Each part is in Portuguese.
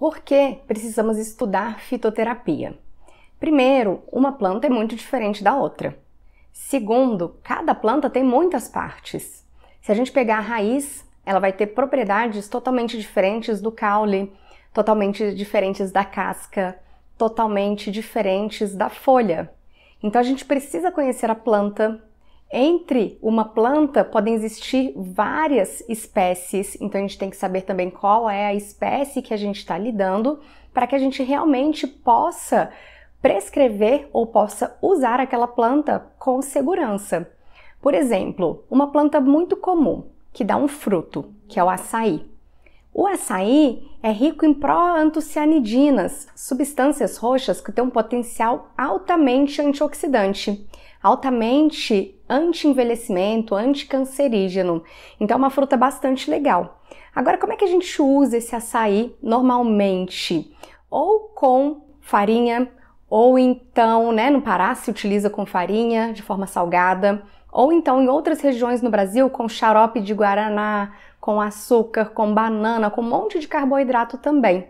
Por que precisamos estudar fitoterapia? Primeiro, uma planta é muito diferente da outra. Segundo, cada planta tem muitas partes. Se a gente pegar a raiz, ela vai ter propriedades totalmente diferentes do caule, totalmente diferentes da casca, totalmente diferentes da folha. Então a gente precisa conhecer a planta entre uma planta podem existir várias espécies, então a gente tem que saber também qual é a espécie que a gente está lidando para que a gente realmente possa prescrever ou possa usar aquela planta com segurança. Por exemplo, uma planta muito comum que dá um fruto, que é o açaí. O açaí é rico em proantocianidinas, substâncias roxas que têm um potencial altamente antioxidante, altamente anti-envelhecimento, anticancerígeno. Então é uma fruta bastante legal. Agora, como é que a gente usa esse açaí normalmente? Ou com farinha, ou então, né, no Pará se utiliza com farinha de forma salgada, ou então em outras regiões no Brasil com xarope de guaraná, com açúcar, com banana, com um monte de carboidrato também.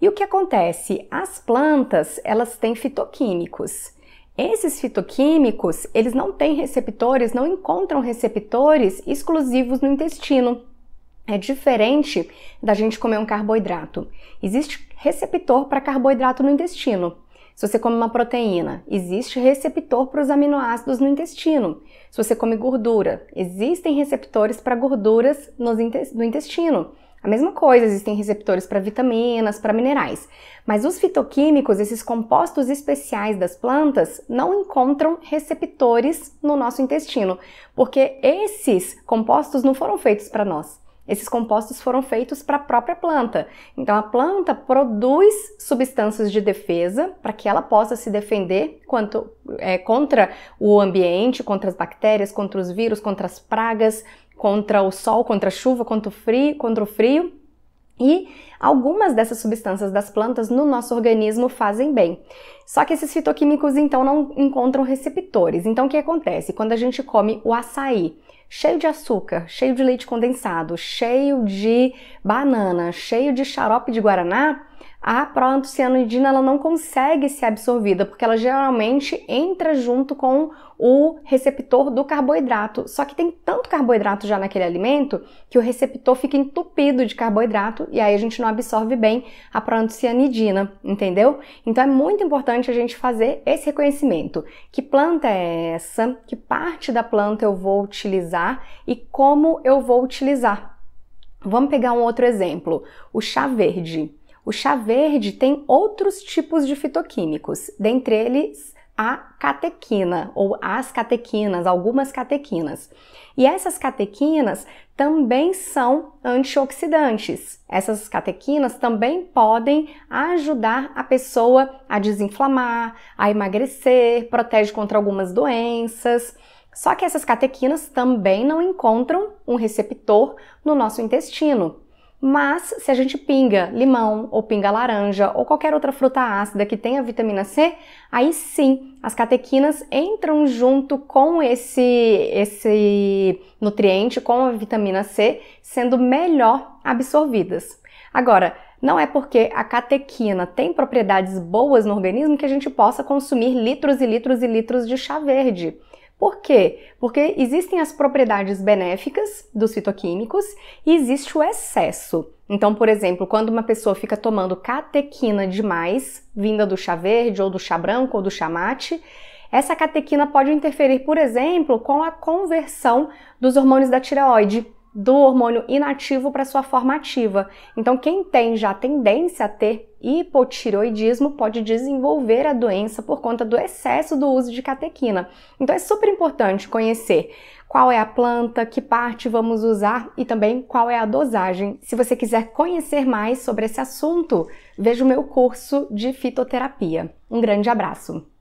E o que acontece? As plantas, elas têm fitoquímicos. Esses fitoquímicos, eles não têm receptores, não encontram receptores exclusivos no intestino. É diferente da gente comer um carboidrato. Existe receptor para carboidrato no intestino. Se você come uma proteína, existe receptor para os aminoácidos no intestino. Se você come gordura, existem receptores para gorduras no intestino. A mesma coisa, existem receptores para vitaminas, para minerais. Mas os fitoquímicos, esses compostos especiais das plantas, não encontram receptores no nosso intestino, porque esses compostos não foram feitos para nós. Esses compostos foram feitos para a própria planta. Então a planta produz substâncias de defesa para que ela possa se defender quanto, é, contra o ambiente, contra as bactérias, contra os vírus, contra as pragas, contra o sol, contra a chuva, contra o frio, contra o frio. E algumas dessas substâncias das plantas no nosso organismo fazem bem. Só que esses fitoquímicos então não encontram receptores. Então o que acontece? Quando a gente come o açaí, cheio de açúcar, cheio de leite condensado, cheio de banana, cheio de xarope de guaraná, a proantocianidina ela não consegue ser absorvida, porque ela geralmente entra junto com o receptor do carboidrato. Só que tem tanto carboidrato já naquele alimento que o receptor fica entupido de carboidrato e aí a gente não absorve bem a proantocianidina, entendeu? Então é muito importante a gente fazer esse reconhecimento. Que planta é essa? Que parte da planta eu vou utilizar e como eu vou utilizar? Vamos pegar um outro exemplo, o chá verde. O chá verde tem outros tipos de fitoquímicos, dentre eles a catequina ou as catequinas, algumas catequinas. E essas catequinas também são antioxidantes. Essas catequinas também podem ajudar a pessoa a desinflamar, a emagrecer, protege contra algumas doenças. Só que essas catequinas também não encontram um receptor no nosso intestino. Mas se a gente pinga limão ou pinga laranja ou qualquer outra fruta ácida que tenha vitamina C, aí sim as catequinas entram junto com esse, esse nutriente, com a vitamina C, sendo melhor absorvidas. Agora, não é porque a catequina tem propriedades boas no organismo que a gente possa consumir litros e litros e litros de chá verde. Por quê? Porque existem as propriedades benéficas dos fitoquímicos e existe o excesso. Então, por exemplo, quando uma pessoa fica tomando catequina demais, vinda do chá verde ou do chá branco ou do chá mate, essa catequina pode interferir, por exemplo, com a conversão dos hormônios da tireoide do hormônio inativo para sua forma ativa. Então, quem tem já tendência a ter hipotiroidismo pode desenvolver a doença por conta do excesso do uso de catequina. Então, é super importante conhecer qual é a planta, que parte vamos usar e também qual é a dosagem. Se você quiser conhecer mais sobre esse assunto, veja o meu curso de fitoterapia. Um grande abraço!